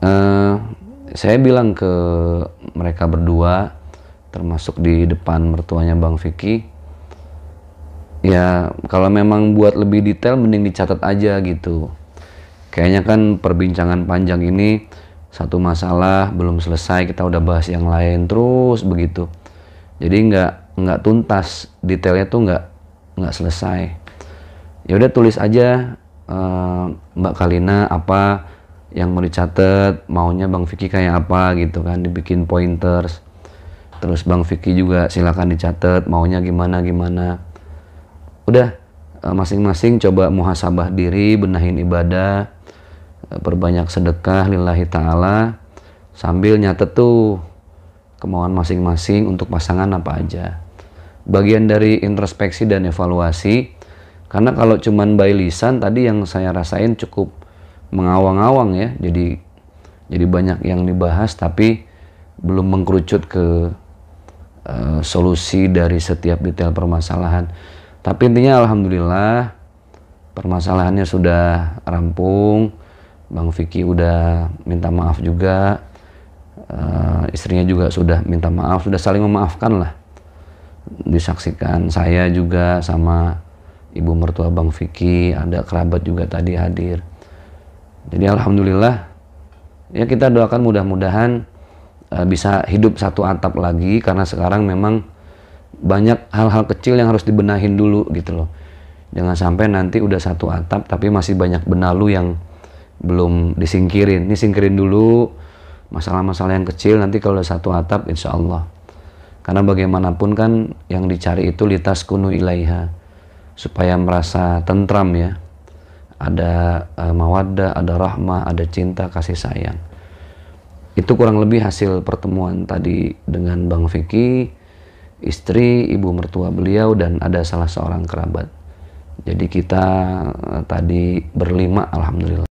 Eh, saya bilang ke mereka berdua termasuk di depan mertuanya Bang Vicky ya kalau memang buat lebih detail mending dicatat aja gitu kayaknya kan perbincangan panjang ini satu masalah belum selesai kita udah bahas yang lain terus begitu jadi nggak nggak tuntas detailnya tuh nggak nggak selesai ya udah tulis aja uh, Mbak Kalina apa yang mau dicatat maunya Bang Vicky kayak apa gitu kan dibikin pointers terus Bang Vicky juga silakan dicatat maunya gimana gimana udah eh, masing-masing coba muhasabah diri benahin ibadah eh, perbanyak sedekah lillahi ta'ala sambil nyata tuh kemauan masing-masing untuk pasangan apa aja bagian dari introspeksi dan evaluasi karena kalau cuman by lisan tadi yang saya rasain cukup mengawang-awang ya jadi jadi banyak yang dibahas tapi belum mengkerucut ke uh, solusi dari setiap detail permasalahan tapi intinya alhamdulillah permasalahannya sudah rampung Bang Vicky udah minta maaf juga uh, istrinya juga sudah minta maaf sudah saling memaafkan lah disaksikan saya juga sama ibu mertua Bang Vicky ada kerabat juga tadi hadir jadi alhamdulillah ya kita doakan mudah-mudahan uh, bisa hidup satu atap lagi karena sekarang memang banyak hal-hal kecil yang harus dibenahin dulu gitu loh. Jangan sampai nanti udah satu atap tapi masih banyak benalu yang belum disingkirin. Ini singkirin dulu masalah-masalah yang kecil nanti kalau udah satu atap insya Allah. Karena bagaimanapun kan yang dicari itu litas kunu ilaiha supaya merasa tentram ya ada uh, mawaddah, ada rahmah, ada cinta, kasih sayang. Itu kurang lebih hasil pertemuan tadi dengan Bang Vicky, istri, ibu mertua beliau dan ada salah seorang kerabat. Jadi kita uh, tadi berlima alhamdulillah.